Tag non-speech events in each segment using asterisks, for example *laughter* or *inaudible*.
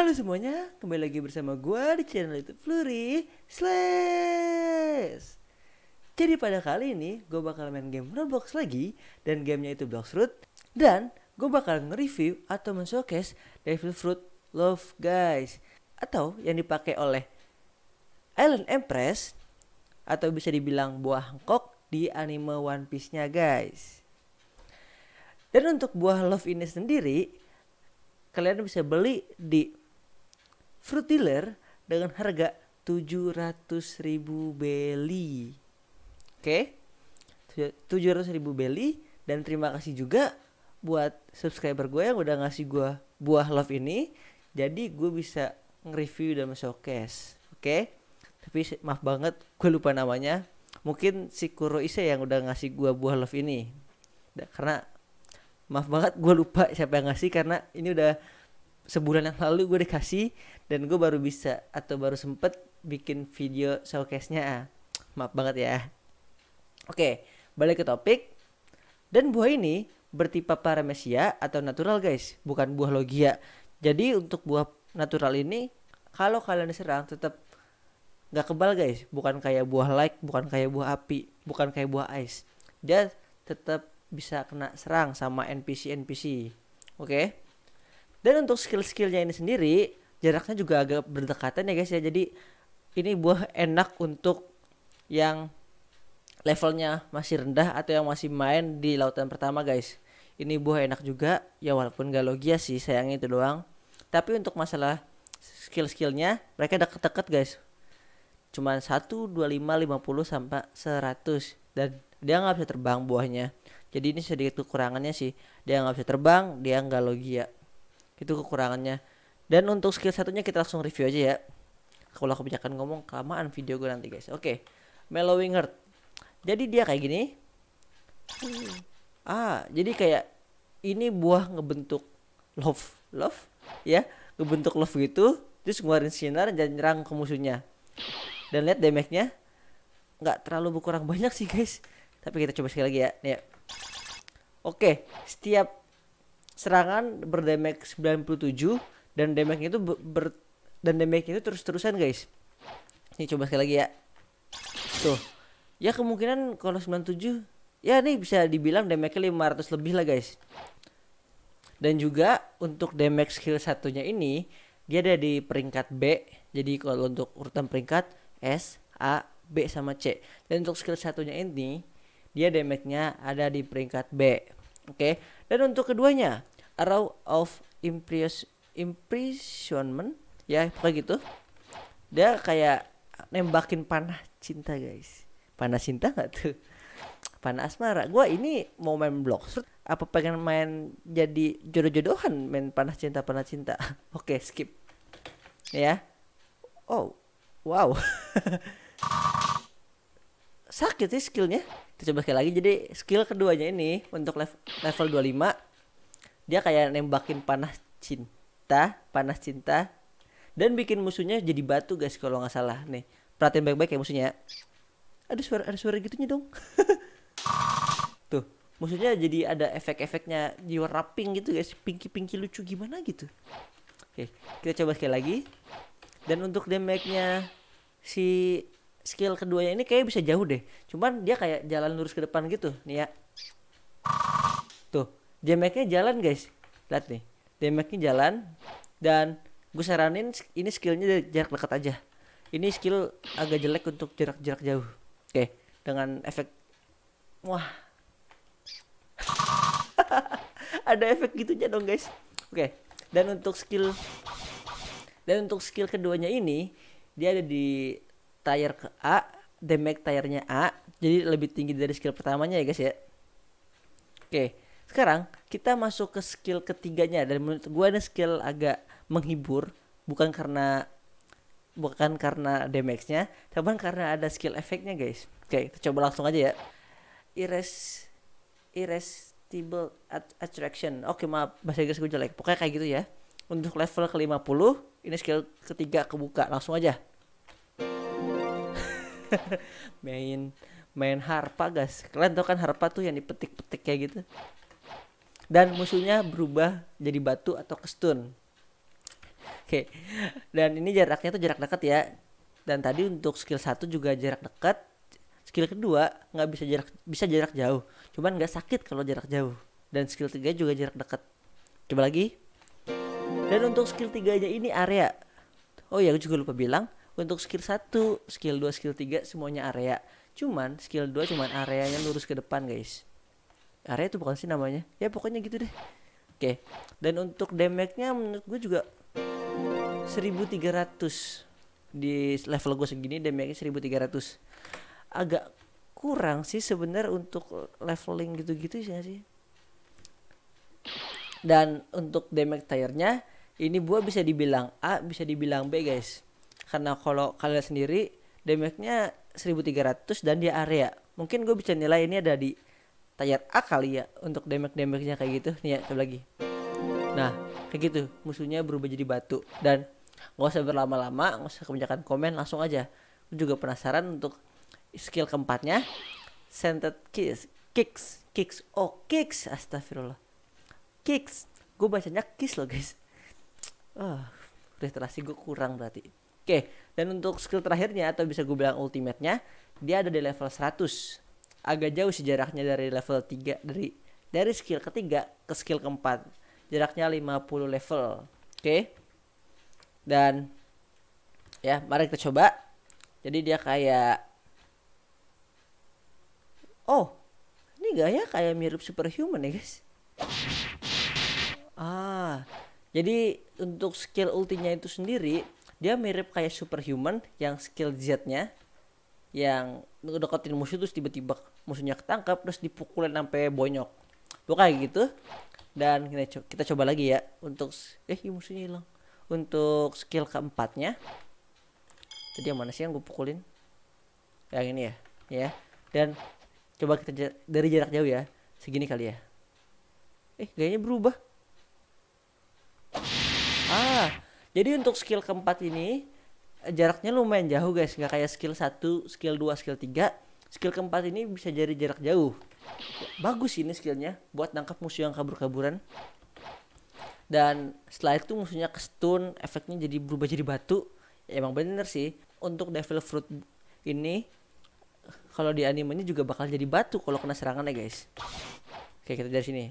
Halo semuanya, kembali lagi bersama gue di channel YouTube Fluri Slash. Jadi pada kali ini gue bakal main game Roblox lagi dan gamenya itu Blox Fruit dan gue bakal nge-review atau men-showcase Devil Fruit Love Guys atau yang dipakai oleh Island Empress atau bisa dibilang buah Hancock di anime One Piece-nya guys. Dan untuk buah love ini sendiri kalian bisa beli di fruit dealer dengan harga ribu beli. Oke. Okay? ribu beli dan terima kasih juga buat subscriber gue yang udah ngasih gue buah love ini. Jadi gue bisa nge-review dan showcase. Oke. Okay? Tapi maaf banget gue lupa namanya. Mungkin si Kuro Ise yang udah ngasih gue buah love ini. Karena maaf banget gue lupa siapa yang ngasih karena ini udah sebulan yang lalu gue dikasih dan gue baru bisa atau baru sempet bikin video showcase-nya. Maaf banget ya. Oke, balik ke topik. Dan buah ini bertipe paramesia atau natural guys, bukan buah logia. Jadi untuk buah natural ini kalau kalian diserang tetap nggak kebal guys, bukan kayak buah like, bukan kayak buah api, bukan kayak buah ice. Dia tetap bisa kena serang sama NPC NPC. Oke. Okay? Dan untuk skill-skillnya ini sendiri jaraknya juga agak berdekatan ya guys ya. Jadi ini buah enak untuk yang levelnya masih rendah atau yang masih main di lautan pertama guys. Ini buah enak juga ya walaupun gak logia sih sayangnya itu doang. Tapi untuk masalah skill-skillnya mereka deket-deket guys. Cuman 1, lima 50 sampai 100 dan dia nggak bisa terbang buahnya. Jadi ini sedikit kekurangannya sih. Dia nggak bisa terbang, dia nggak logia itu kekurangannya dan untuk skill satunya kita langsung review aja ya kalau aku kebanyakan ngomong kelamaan video gue nanti guys oke okay. mellowing heart jadi dia kayak gini ah jadi kayak ini buah ngebentuk love love ya ngebentuk love gitu terus ngeluarin sinar dan nyerang ke musuhnya dan lihat damage-nya nggak terlalu berkurang banyak sih guys tapi kita coba sekali lagi ya nih ya. oke setiap serangan berdamage 97 dan damage itu ber, dan damage itu terus-terusan guys. Ini coba sekali lagi ya. Tuh. Ya kemungkinan kalau 97 ya nih bisa dibilang damage-nya 500 lebih lah guys. Dan juga untuk damage skill satunya ini dia ada di peringkat B. Jadi kalau untuk urutan peringkat S, A, B sama C. Dan untuk skill satunya ini dia damage-nya ada di peringkat B. Oke. Okay. Dan untuk keduanya, Arrow of Impress Imprisonment ya kayak gitu. Dia kayak nembakin panah cinta, guys. Panah cinta gak tuh? Panah asmara. Gua ini mau main blok apa pengen main jadi jodoh-jodohan main panah cinta panah cinta. *laughs* Oke, okay, skip. Ya. Oh. Wow. *laughs* sakit sih skillnya kita coba sekali lagi jadi skill keduanya ini untuk level level 25 dia kayak nembakin panas cinta panas cinta dan bikin musuhnya jadi batu guys kalau nggak salah nih perhatiin baik-baik ya musuhnya ya. ada suara ada suara gitunya dong *laughs* tuh musuhnya jadi ada efek-efeknya jiwa rapping gitu guys pinky-pinky lucu gimana gitu oke kita coba sekali lagi dan untuk damage-nya si skill keduanya ini kayak bisa jauh deh. Cuman dia kayak jalan lurus ke depan gitu, nih ya. Tuh, damage jalan guys. Lihat nih, damage jalan dan gue saranin ini skillnya dari jarak dekat aja. Ini skill agak jelek untuk jarak-jarak jauh. Oke, dengan efek wah. *laughs* Ada efek gitunya dong guys. Oke, dan untuk skill dan untuk skill keduanya ini dia ada di tire ke A, damage tire A, jadi lebih tinggi dari skill pertamanya ya guys ya. Oke, sekarang kita masuk ke skill ketiganya dan menurut gue ada skill agak menghibur bukan karena bukan karena damage-nya, tapi karena ada skill efeknya guys. Oke, kita coba langsung aja ya. Ires Irresistible Attraction. Oke, maaf bahasa Inggris gue jelek. Pokoknya kayak gitu ya. Untuk level ke-50, ini skill ketiga kebuka. Langsung aja. *laughs* main main harpa guys kalian tau kan harpa tuh yang dipetik-petik kayak gitu dan musuhnya berubah jadi batu atau kestun oke dan ini jaraknya tuh jarak dekat ya dan tadi untuk skill satu juga jarak dekat skill kedua nggak bisa jarak bisa jarak jauh cuman nggak sakit kalau jarak jauh dan skill tiga juga jarak dekat coba lagi dan untuk skill tiganya ini area oh ya aku juga lupa bilang untuk skill 1 skill 2 skill 3 semuanya area cuman skill 2 cuman areanya lurus ke depan guys area itu bukan sih namanya ya pokoknya gitu deh oke dan untuk damage-nya menurut gue juga 1300 di level gue segini damage-nya 1300 agak kurang sih sebenarnya untuk leveling gitu-gitu sih sih dan untuk damage tier-nya ini gue bisa dibilang A bisa dibilang B guys karena kalau kalian sendiri damage-nya 1300 dan dia area mungkin gue bisa nilai ini ada di tayar A kali ya untuk damage-damage-nya kayak gitu nih ya coba lagi nah kayak gitu musuhnya berubah jadi batu dan gak usah berlama-lama gak usah kebanyakan komen langsung aja gue juga penasaran untuk skill keempatnya scented kiss kicks kicks oh kicks astagfirullah kicks gue bacanya kiss loh guys ah oh, literasi gue kurang berarti Oke, dan untuk skill terakhirnya atau bisa gue bilang ultimate-nya, dia ada di level 100. Agak jauh sih jaraknya dari level 3 dari dari skill ketiga ke skill keempat. Jaraknya 50 level. Oke. Dan ya, mari kita coba. Jadi dia kayak Oh, ini gaya kayak mirip superhuman ya, guys. Ah, jadi untuk skill ultinya itu sendiri dia mirip kayak superhuman yang skill Z-nya yang deketin musuh terus tiba-tiba musuhnya ketangkap terus dipukulin sampai bonyok. Tuh kayak gitu. Dan kita, kita coba lagi ya untuk eh iya, musuhnya hilang. Untuk skill keempatnya. jadi yang mana sih yang gue pukulin? Yang ini ya. Ya. Dan coba kita dari jarak jauh ya. Segini kali ya. Eh, gayanya berubah. Ah, jadi untuk skill keempat ini eh, jaraknya lumayan jauh guys, nggak kayak skill 1, skill 2, skill 3. Skill keempat ini bisa jadi jarak jauh. Bagus ini skillnya buat nangkap musuh yang kabur-kaburan. Dan setelah itu musuhnya ke stun, efeknya jadi berubah jadi batu. Ya, emang bener sih, untuk Devil Fruit ini kalau di animenya juga bakal jadi batu kalau kena serangan ya guys. Oke, kita dari sini.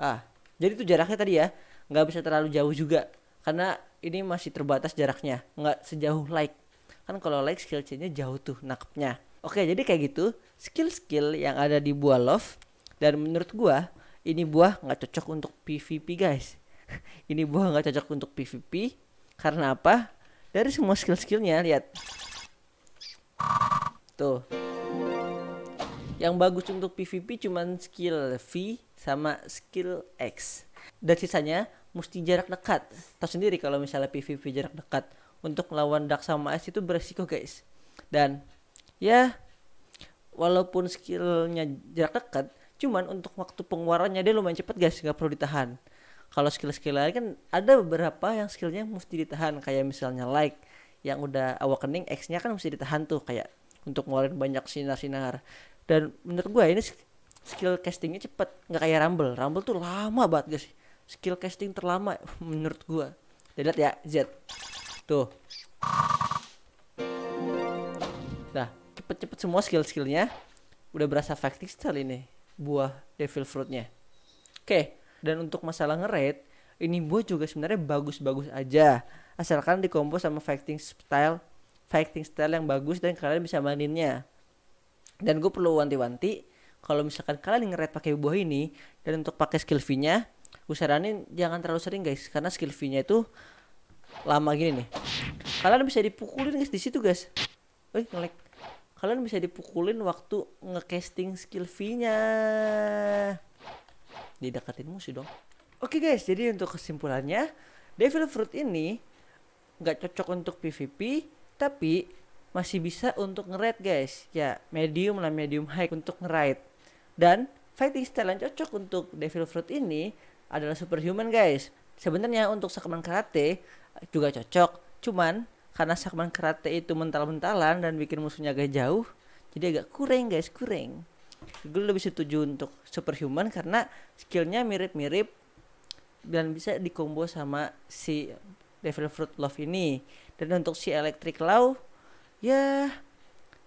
Ah, jadi itu jaraknya tadi ya, nggak bisa terlalu jauh juga karena ini masih terbatas jaraknya nggak sejauh like kan kalau like skill chainnya jauh tuh nangkepnya oke jadi kayak gitu skill-skill yang ada di buah love dan menurut gua ini buah nggak cocok untuk PVP guys *laughs* ini buah nggak cocok untuk PVP karena apa dari semua skill-skillnya lihat tuh yang bagus untuk PvP cuman skill V sama skill X. Dan sisanya mesti jarak dekat. Tahu sendiri kalau misalnya PVP jarak dekat untuk lawan Dark sama Ice itu beresiko guys. Dan ya walaupun skillnya jarak dekat, cuman untuk waktu pengeluarannya dia lumayan cepat guys, nggak perlu ditahan. Kalau skill-skill lain kan ada beberapa yang skillnya mesti ditahan kayak misalnya like yang udah awakening X-nya kan mesti ditahan tuh kayak untuk ngeluarin banyak sinar-sinar. Dan menurut gue ini skill castingnya cepet nggak kayak Rumble. Rumble tuh lama banget guys skill casting terlama *laughs* menurut gua. Lihat ya Z. Tuh. Nah, cepet-cepet semua skill-skillnya udah berasa fighting style ini buah devil fruitnya. Oke, dan untuk masalah ngerate ini buah juga sebenarnya bagus-bagus aja asalkan dikompos sama fighting style fighting style yang bagus dan kalian bisa maininnya. Dan gue perlu wanti-wanti kalau misalkan kalian ngeret pakai buah ini dan untuk pakai skill V-nya gue saranin jangan terlalu sering guys karena skill fee-nya itu lama gini nih kalian bisa dipukulin guys di situ guys eh ngelek kalian bisa dipukulin waktu ngecasting skill v nya didekatin musuh dong oke okay guys jadi untuk kesimpulannya devil fruit ini nggak cocok untuk pvp tapi masih bisa untuk ngeraid guys ya medium lah medium high untuk ngeraid. dan fighting style yang cocok untuk devil fruit ini adalah superhuman guys. Sebenarnya untuk segmen karate juga cocok, cuman karena segmen karate itu mental-mentalan dan bikin musuhnya agak jauh, jadi agak kurang guys, kurang. Gue lebih setuju untuk superhuman karena skillnya mirip-mirip dan bisa dikombo sama si Devil Fruit Love ini. Dan untuk si Electric Law, ya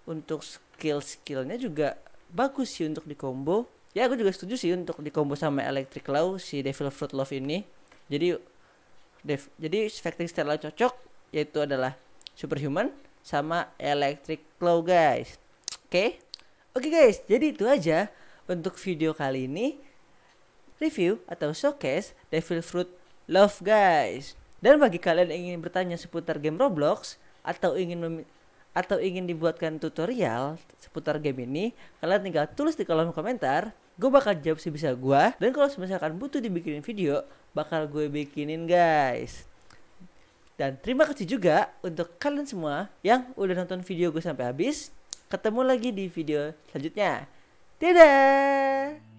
untuk skill-skillnya juga bagus sih untuk dikombo ya aku juga setuju sih untuk dikombo sama Electric Law si Devil Fruit Love ini jadi Dev, jadi efek Stella cocok yaitu adalah Superhuman sama Electric claw guys oke okay? oke okay, guys jadi itu aja untuk video kali ini review atau showcase Devil Fruit Love guys dan bagi kalian yang ingin bertanya seputar game Roblox atau ingin mem- atau ingin dibuatkan tutorial seputar game ini, kalian tinggal tulis di kolom komentar gue bakal jawab sebisa gue dan kalau misalkan butuh dibikinin video bakal gue bikinin guys dan terima kasih juga untuk kalian semua yang udah nonton video gue sampai habis ketemu lagi di video selanjutnya dadah